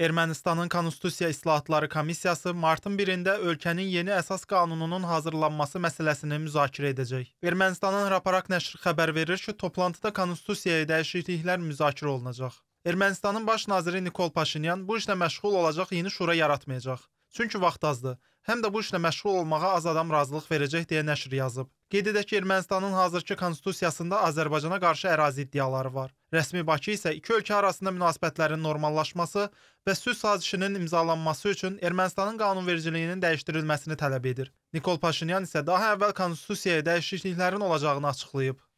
Ermənistanın Konstitusiya İslahatları Komissiyası martın 1-də ölkənin yeni əsas qanununun hazırlanması məsələsini müzakirə edəcək. Ermənistanın Raparak nəşri xəbər verir ki, toplantıda konstitusiyaya dəyişikliklər müzakirə olunacaq. Ermənistanın baş naziri Nikol Paşinyan bu işlə məşğul olacaq yeni şura yaratmayacaq. Çünki vaxt azdır. Həm də bu işlə məşğul olmağa az adam razılıq verəcək deyə nəşr yazıb. Qeyd edək ki, Ermənistanın hazırki konstitusiyasında Azərbaycana qarşı ərazi iddiaları var. Rəsmi Bakı isə iki ölkə arasında münasibətlərin normallaşması və sülh sazişinin imzalanması üçün Ermənistanın qanunvericiliyinin dəyişdirilməsini tələb edir. Nikol Paşinyan isə daha əvvəl konstitusiyaya dəyişikliklərin olacağını açıqlayıb.